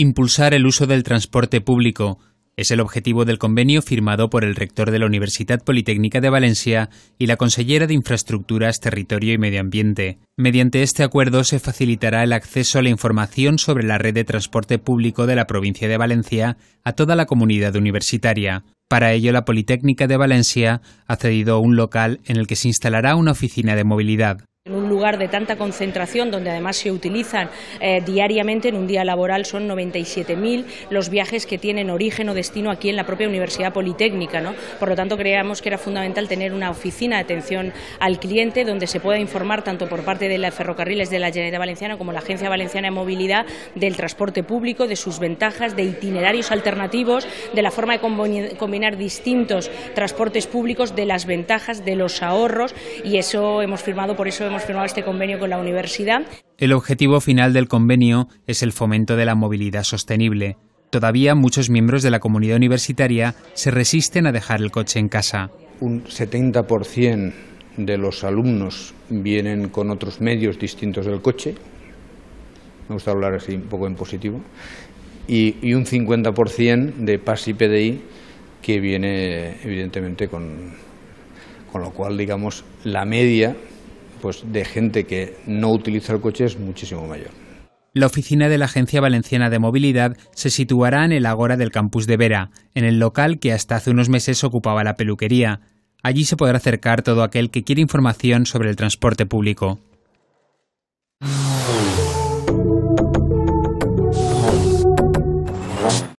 Impulsar el uso del transporte público es el objetivo del convenio firmado por el rector de la Universidad Politécnica de Valencia y la consellera de Infraestructuras, Territorio y Medio Ambiente. Mediante este acuerdo se facilitará el acceso a la información sobre la red de transporte público de la provincia de Valencia a toda la comunidad universitaria. Para ello, la Politécnica de Valencia ha cedido un local en el que se instalará una oficina de movilidad lugar de tanta concentración donde además se utilizan eh, diariamente en un día laboral son 97.000 los viajes que tienen origen o destino aquí en la propia Universidad Politécnica. ¿no? Por lo tanto, creíamos que era fundamental tener una oficina de atención al cliente donde se pueda informar tanto por parte de las ferrocarriles de la Generalitat Valenciana como la Agencia Valenciana de Movilidad del transporte público, de sus ventajas, de itinerarios alternativos, de la forma de combinar distintos transportes públicos, de las ventajas, de los ahorros y eso hemos firmado, por eso hemos firmado este convenio con la universidad. El objetivo final del convenio es el fomento de la movilidad sostenible. Todavía muchos miembros de la comunidad universitaria se resisten a dejar el coche en casa. Un 70% de los alumnos vienen con otros medios distintos del coche. Me gusta hablar así un poco en positivo. Y, un 50% de PAS y PDI que viene evidentemente con, con lo cual, digamos, la media pues, de gente que no utiliza el coche es muchísimo mayor. La oficina de la Agencia Valenciana de Movilidad se situará en el Agora del campus de Vera, en el local que hasta hace unos meses ocupaba la peluquería. Allí se podrá acercar todo aquel que quiera información sobre el transporte público.